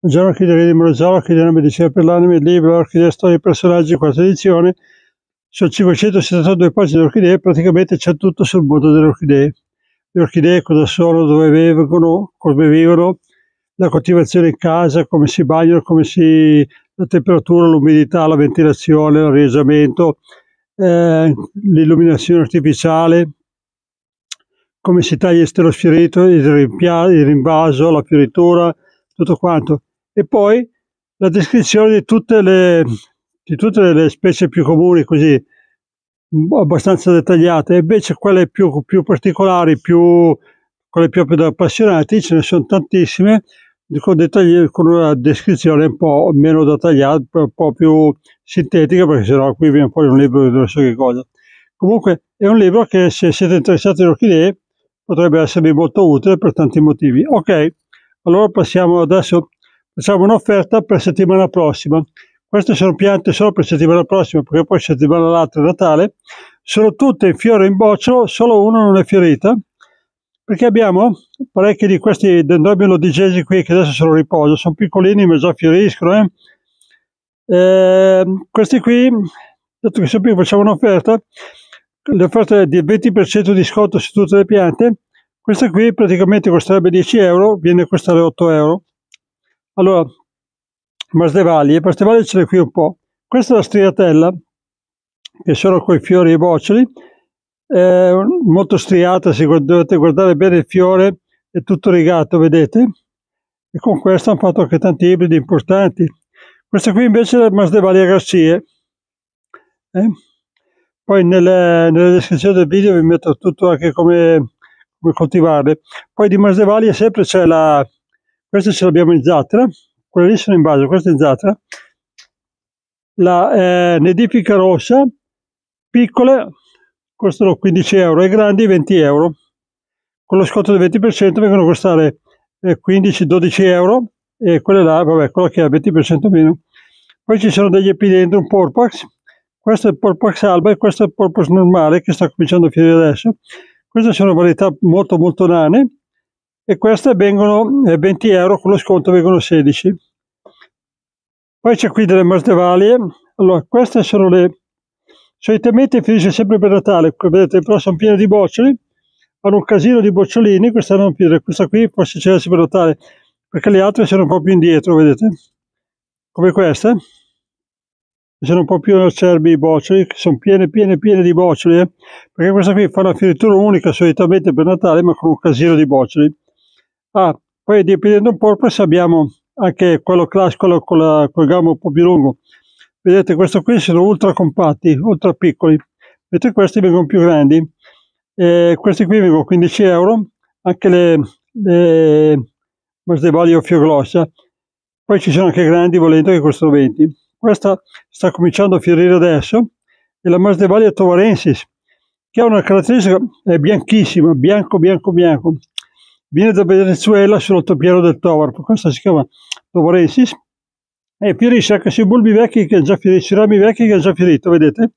Buongiorno Archidevini di Morozzaro, Archidevini di Medicina per l'anima, il libro Orchidea Storia e Personaggi, quarta edizione. Sono 572 pagine di orchidee, praticamente c'è tutto sul mondo delle orchidee. Le orchidee cosa sono, dove vengono, come vivono, la coltivazione in casa, come si bagnano, come si... la temperatura, l'umidità, la ventilazione, l'arrangiamento, eh, l'illuminazione artificiale, come si taglia il stelo sfiorito, il, il rinvaso, la fioritura, tutto quanto e poi la descrizione di tutte le, di tutte le specie più comuni, così abbastanza dettagliate, invece quelle più, più particolari, più, quelle più appassionate, ce ne sono tantissime, con, dettagli, con una descrizione un po' meno dettagliata, un po' più sintetica, perché sennò qui viene fuori un libro di non so che cosa. Comunque è un libro che se siete interessati alle orchidee potrebbe esservi molto utile per tanti motivi. Ok, allora passiamo adesso facciamo un'offerta per settimana prossima. Queste sono piante solo per settimana prossima, perché poi settimana l'altra è Natale. Sono tutte in fiore in bocciolo, solo una non è fiorita, perché abbiamo parecchi di questi dendrobilo digesi qui che adesso sono riposo, sono piccolini ma già fioriscono. Eh? Eh, questi qui, dato che sempre facciamo un'offerta, l'offerta è del 20% di sconto su tutte le piante, questa qui praticamente costerebbe 10 euro, viene a costare 8 euro. Allora, Masdevali, Masdevali ce l'è qui un po'. Questa è la striatella, che sono quei fiori e boccioli, eh, molto striata, se dovete guardare bene il fiore, è tutto rigato, vedete? E con questo hanno fatto anche tanti ibridi importanti. Questa qui invece è la Masdevalia Garcie. Eh? Poi nelle, nella descrizione del video vi metto tutto anche come, come coltivarle. Poi di Masdevalia sempre c'è la, queste ce l'abbiamo in zatra, quelle lì sono in base, questa è in zatra, la eh, nedifica rossa, piccole, costano 15 euro e grandi 20 euro. Con lo sconto del 20% vengono a costare eh, 15-12 euro e quelle là, vabbè, quella che ha 20% meno. Poi ci sono degli epidendrum porpax, questo è il porpax alba e questo è il porpax normale che sta cominciando a finire adesso. Queste sono varietà molto molto nane, e queste vengono 20 eh, euro, con lo sconto vengono 16. Poi c'è qui delle masdevalie, allora queste sono le... solitamente finisce sempre per Natale, vedete però sono piene di boccioli, hanno un casino di bocciolini, questa non più questa qui forse c'è sempre per Natale, perché le altre sono un po' più indietro, vedete, come queste, sono un po' più acerbi i boccioli, che sono piene piene piene di boccioli, eh? perché questa qui fa una finitura unica solitamente per Natale, ma con un casino di boccioli. Ah, poi dipendendo un po', forse abbiamo anche quello classico con, la, con il gambo un po' più lungo. Vedete, questo qui sono ultra compatti, ultra piccoli, mentre questi vengono più grandi. E questi qui vengono 15 euro, anche le, le Masdevali o Fioglossa. Poi ci sono anche grandi volendo che costano 20. Questa sta cominciando a fiorire adesso, è la Masdevali Tovarensis, che ha una caratteristica, è bianchissima, bianco, bianco, bianco viene da Venezuela sull'altopiano del Tovar, questa si chiama Tovaresis, e fiorisce anche sui bulbi vecchi che già fioriscono, sui rami vecchi che è già fiorito, vedete?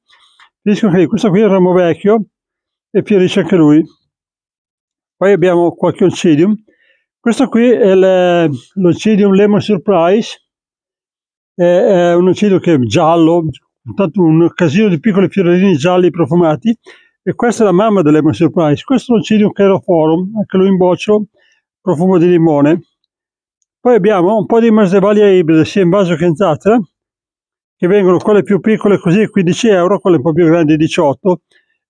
Fiorisce anche questo qui è un ramo vecchio e fiorisce anche lui. Poi abbiamo qualche oncidium, questo qui è l'oncidium Lemon Surprise, è, è un oncidio che è giallo, tanto un casino di piccoli fiorellini gialli profumati, e questa è la mamma dell'Emma Surprise. Questo è caro forum, anche lui in boccio, profumo di limone. Poi abbiamo un po' di Masdevalia ibride, sia in vaso che in zattera, che vengono quelle più piccole così 15 euro, quelle un po' più grandi 18,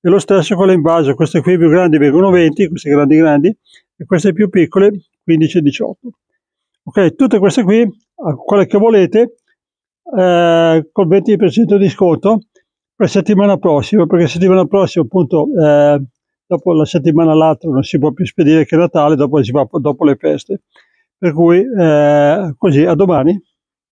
e lo stesso quelle in vaso. Queste qui più grandi vengono 20, queste grandi grandi, e queste più piccole 15-18. Ok, tutte queste qui, quelle che volete, eh, col 20% di sconto, per settimana prossima, perché settimana prossima appunto eh, dopo la settimana l'altra non si può più spedire che Natale, dopo si va dopo le feste. Per cui eh, così a domani.